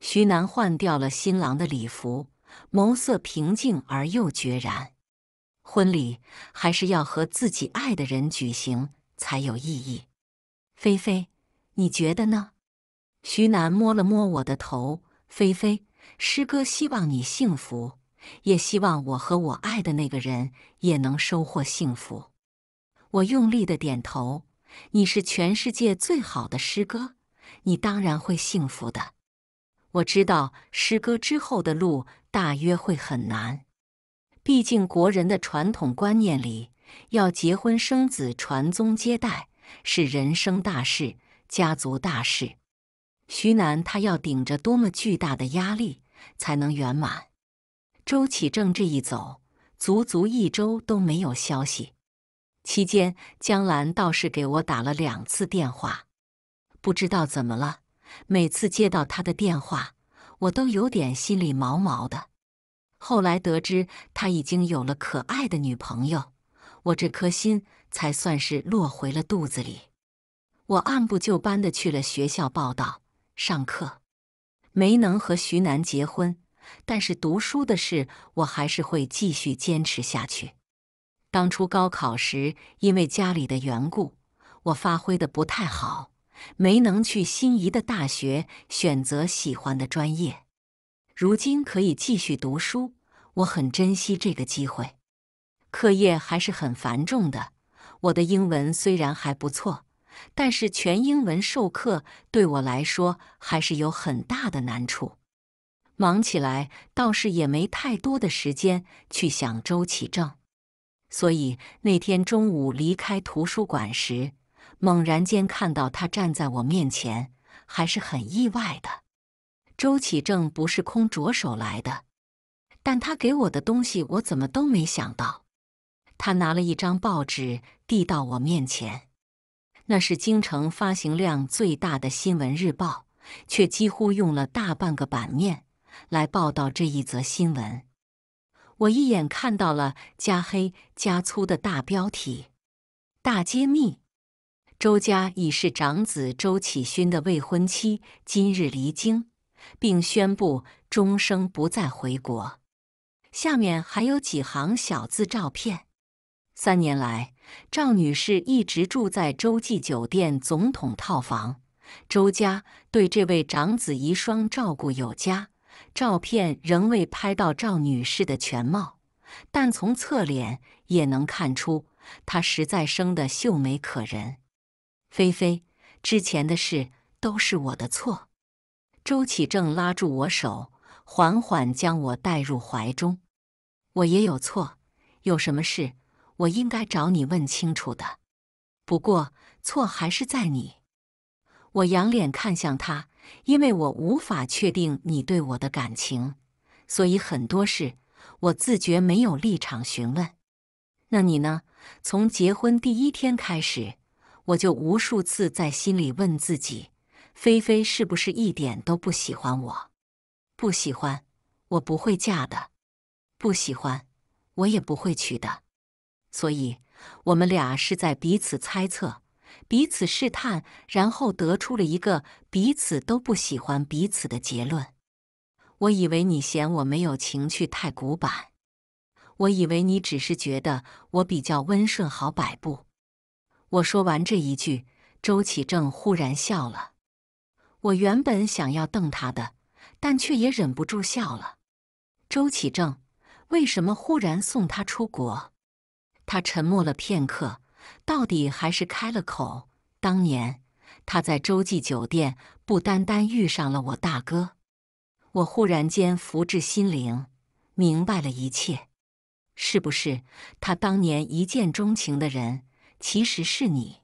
徐楠换掉了新郎的礼服，眸色平静而又决然。婚礼还是要和自己爱的人举行才有意义。菲菲，你觉得呢？徐楠摸了摸我的头。菲菲，师哥希望你幸福。也希望我和我爱的那个人也能收获幸福。我用力的点头。你是全世界最好的诗歌，你当然会幸福的。我知道诗歌之后的路大约会很难，毕竟国人的传统观念里，要结婚生子、传宗接代是人生大事、家族大事。徐楠他要顶着多么巨大的压力才能圆满？周启正这一走，足足一周都没有消息。期间，江兰倒是给我打了两次电话，不知道怎么了，每次接到他的电话，我都有点心里毛毛的。后来得知他已经有了可爱的女朋友，我这颗心才算是落回了肚子里。我按部就班的去了学校报道、上课，没能和徐楠结婚。但是读书的事，我还是会继续坚持下去。当初高考时，因为家里的缘故，我发挥的不太好，没能去心仪的大学，选择喜欢的专业。如今可以继续读书，我很珍惜这个机会。课业还是很繁重的。我的英文虽然还不错，但是全英文授课对我来说还是有很大的难处。忙起来倒是也没太多的时间去想周启正，所以那天中午离开图书馆时，猛然间看到他站在我面前，还是很意外的。周启正不是空着手来的，但他给我的东西我怎么都没想到。他拿了一张报纸递到我面前，那是京城发行量最大的新闻日报，却几乎用了大半个版面。来报道这一则新闻，我一眼看到了加黑加粗的大标题：大揭秘，周家已是长子周启勋的未婚妻今日离京，并宣布终生不再回国。下面还有几行小字照片。三年来，赵女士一直住在洲际酒店总统套房，周家对这位长子遗孀照顾有加。照片仍未拍到赵女士的全貌，但从侧脸也能看出她实在生得秀美可人。菲菲，之前的事都是我的错。周启正拉住我手，缓缓将我带入怀中。我也有错，有什么事，我应该找你问清楚的。不过错还是在你。我仰脸看向他。因为我无法确定你对我的感情，所以很多事我自觉没有立场询问。那你呢？从结婚第一天开始，我就无数次在心里问自己：菲菲是不是一点都不喜欢我？不喜欢，我不会嫁的；不喜欢，我也不会娶的。所以，我们俩是在彼此猜测。彼此试探，然后得出了一个彼此都不喜欢彼此的结论。我以为你嫌我没有情趣太古板，我以为你只是觉得我比较温顺好摆布。我说完这一句，周启正忽然笑了。我原本想要瞪他的，但却也忍不住笑了。周启正，为什么忽然送他出国？他沉默了片刻。到底还是开了口。当年他在洲际酒店，不单单遇上了我大哥。我忽然间福至心灵，明白了一切。是不是他当年一见钟情的人，其实是你？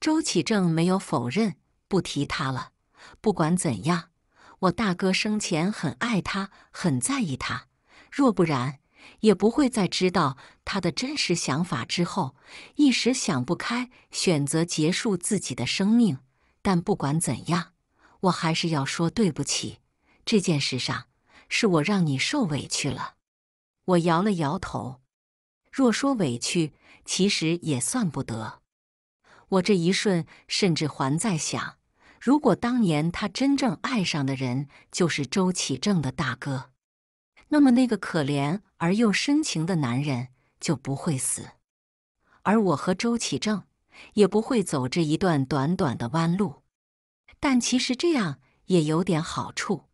周启正没有否认，不提他了。不管怎样，我大哥生前很爱他，很在意他。若不然。也不会在知道他的真实想法之后，一时想不开，选择结束自己的生命。但不管怎样，我还是要说对不起。这件事上，是我让你受委屈了。我摇了摇头。若说委屈，其实也算不得。我这一瞬，甚至还在想，如果当年他真正爱上的人，就是周启正的大哥。那么，那个可怜而又深情的男人就不会死，而我和周启正也不会走这一段短短的弯路。但其实这样也有点好处，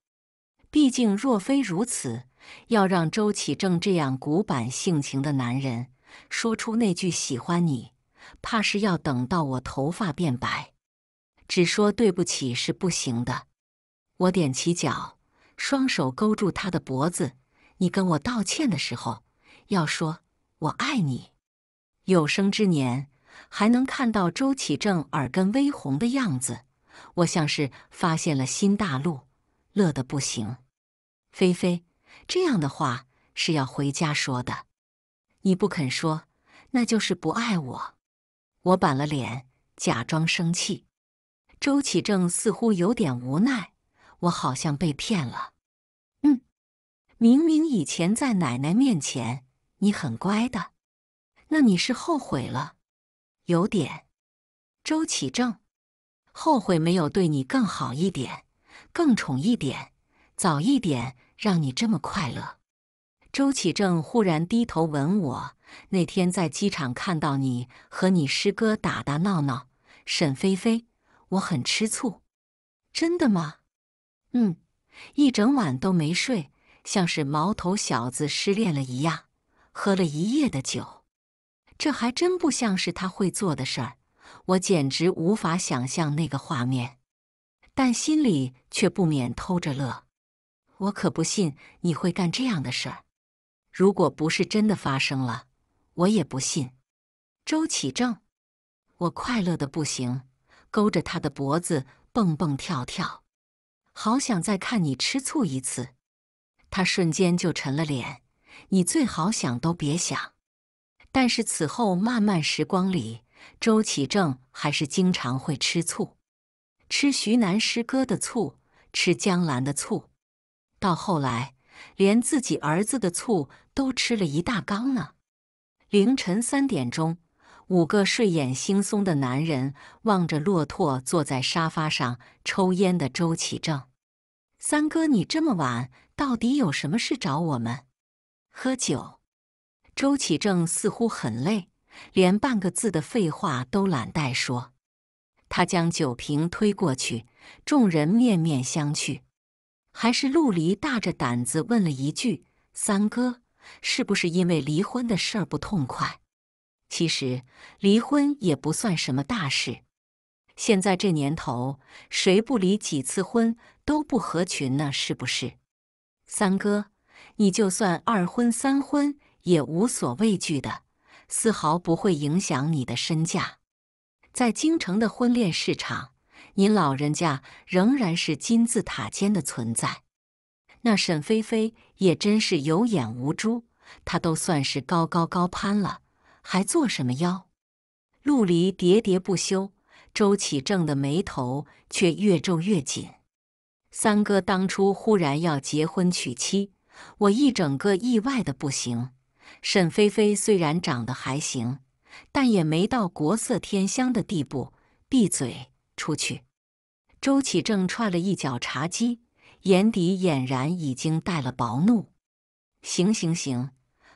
毕竟若非如此，要让周启正这样古板性情的男人说出那句“喜欢你”，怕是要等到我头发变白。只说对不起是不行的。我踮起脚，双手勾住他的脖子。你跟我道歉的时候，要说“我爱你”。有生之年还能看到周启正耳根微红的样子，我像是发现了新大陆，乐得不行。菲菲，这样的话是要回家说的。你不肯说，那就是不爱我。我板了脸，假装生气。周启正似乎有点无奈，我好像被骗了。明明以前在奶奶面前你很乖的，那你是后悔了？有点。周启正后悔没有对你更好一点，更宠一点，早一点让你这么快乐。周启正忽然低头吻我。那天在机场看到你和你师哥打打闹闹，沈菲菲，我很吃醋。真的吗？嗯，一整晚都没睡。像是毛头小子失恋了一样，喝了一夜的酒，这还真不像是他会做的事儿。我简直无法想象那个画面，但心里却不免偷着乐。我可不信你会干这样的事儿，如果不是真的发生了，我也不信。周启正，我快乐的不行，勾着他的脖子蹦蹦跳跳，好想再看你吃醋一次。他瞬间就沉了脸，你最好想都别想。但是此后漫漫时光里，周启正还是经常会吃醋，吃徐南师哥的醋，吃江兰的醋，到后来连自己儿子的醋都吃了一大缸呢。凌晨三点钟，五个睡眼惺忪的男人望着落驼坐在沙发上抽烟的周启正，三哥，你这么晚？到底有什么事找我们？喝酒。周启正似乎很累，连半个字的废话都懒得说。他将酒瓶推过去，众人面面相觑。还是陆离大着胆子问了一句：“三哥，是不是因为离婚的事儿不痛快？”其实离婚也不算什么大事。现在这年头，谁不离几次婚都不合群呢？是不是？三哥，你就算二婚三婚也无所畏惧的，丝毫不会影响你的身价。在京城的婚恋市场，您老人家仍然是金字塔尖的存在。那沈菲菲也真是有眼无珠，她都算是高高高攀了，还做什么妖？陆离喋喋不休，周启正的眉头却越皱越紧。三哥当初忽然要结婚娶妻，我一整个意外的不行。沈菲菲虽然长得还行，但也没到国色天香的地步。闭嘴，出去。周启正踹了一脚茶几，眼底俨然已经带了薄怒。行行行，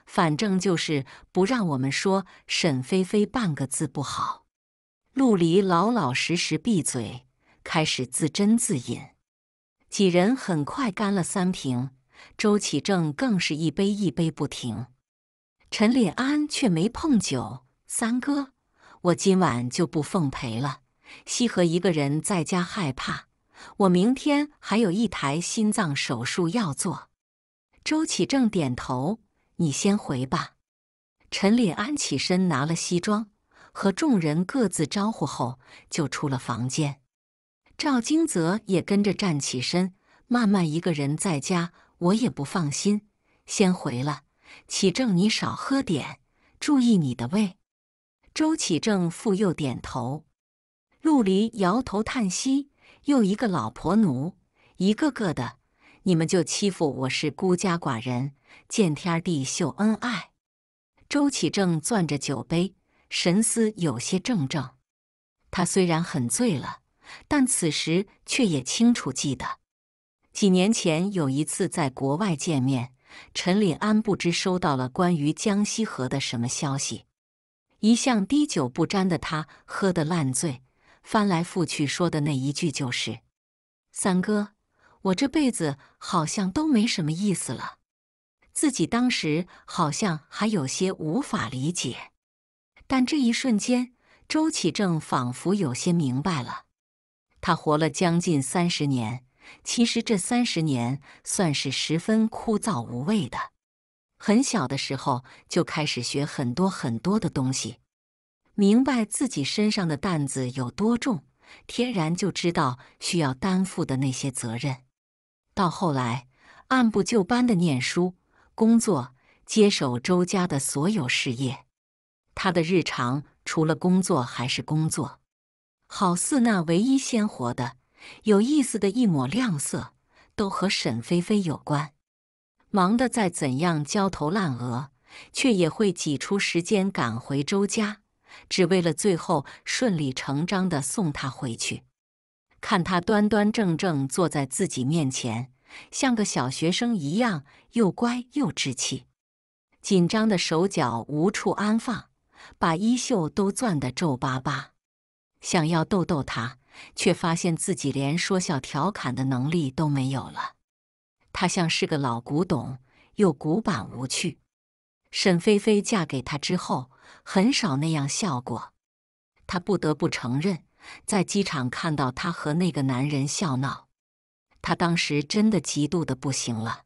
反正就是不让我们说沈菲菲半个字不好。陆离老老实实闭嘴，开始自斟自饮。几人很快干了三瓶，周启正更是一杯一杯不停，陈烈安却没碰酒。三哥，我今晚就不奉陪了，西河一个人在家害怕，我明天还有一台心脏手术要做。周启正点头：“你先回吧。”陈烈安起身拿了西装，和众人各自招呼后，就出了房间。赵金泽也跟着站起身，慢慢一个人在家，我也不放心，先回了。启正，你少喝点，注意你的胃。周启正复又点头。陆离摇头叹息，又一个老婆奴，一个个的，你们就欺负我是孤家寡人，见天地秀恩爱。周启正攥着酒杯，神思有些怔怔。他虽然很醉了。但此时却也清楚记得，几年前有一次在国外见面，陈礼安不知收到了关于江西河的什么消息。一向滴酒不沾的他喝得烂醉，翻来覆去说的那一句就是：“三哥，我这辈子好像都没什么意思了。”自己当时好像还有些无法理解，但这一瞬间，周启正仿佛有些明白了。他活了将近三十年，其实这三十年算是十分枯燥无味的。很小的时候就开始学很多很多的东西，明白自己身上的担子有多重，天然就知道需要担负的那些责任。到后来，按部就班的念书、工作、接手周家的所有事业，他的日常除了工作还是工作。好似那唯一鲜活的、有意思的一抹亮色，都和沈菲菲有关。忙得再怎样焦头烂额，却也会挤出时间赶回周家，只为了最后顺理成章的送他回去，看他端端正正坐在自己面前，像个小学生一样又乖又稚气。紧张的手脚无处安放，把衣袖都攥得皱巴巴。想要逗逗他，却发现自己连说笑调侃的能力都没有了。他像是个老古董，又古板无趣。沈菲菲嫁给他之后，很少那样笑过。他不得不承认，在机场看到他和那个男人笑闹，他当时真的嫉妒的不行了。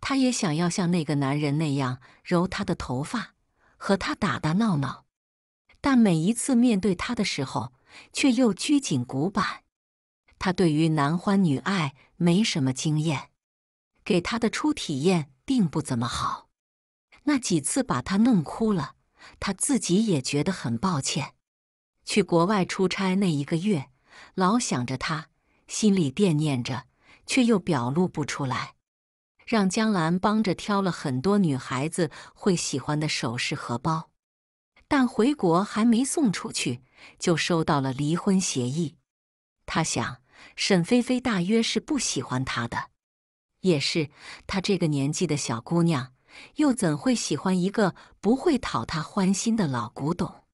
他也想要像那个男人那样揉他的头发，和他打打闹闹。但每一次面对他的时候，却又拘谨古板。他对于男欢女爱没什么经验，给他的初体验并不怎么好。那几次把他弄哭了，他自己也觉得很抱歉。去国外出差那一个月，老想着他，心里惦念着，却又表露不出来。让江兰帮着挑了很多女孩子会喜欢的首饰、荷包。但回国还没送出去，就收到了离婚协议。他想，沈菲菲大约是不喜欢他的，也是他这个年纪的小姑娘，又怎会喜欢一个不会讨她欢心的老古董？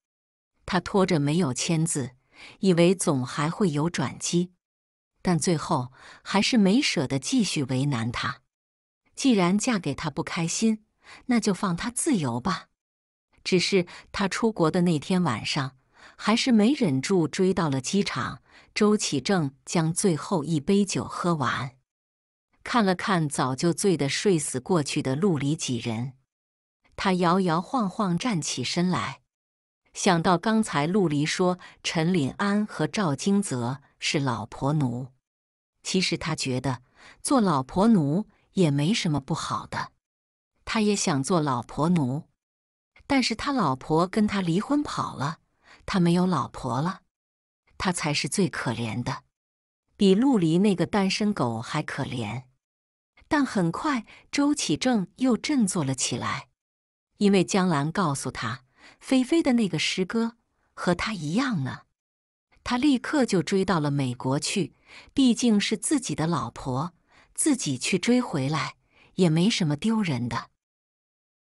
他拖着没有签字，以为总还会有转机，但最后还是没舍得继续为难她。既然嫁给他不开心，那就放她自由吧。只是他出国的那天晚上，还是没忍住追到了机场。周启正将最后一杯酒喝完，看了看早就醉得睡死过去的陆离几人，他摇摇晃晃站起身来。想到刚才陆离说陈林安和赵金泽是老婆奴，其实他觉得做老婆奴也没什么不好的，他也想做老婆奴。但是他老婆跟他离婚跑了，他没有老婆了，他才是最可怜的，比陆离那个单身狗还可怜。但很快，周启正又振作了起来，因为江兰告诉他，菲菲的那个师哥和他一样呢。他立刻就追到了美国去，毕竟是自己的老婆，自己去追回来也没什么丢人的。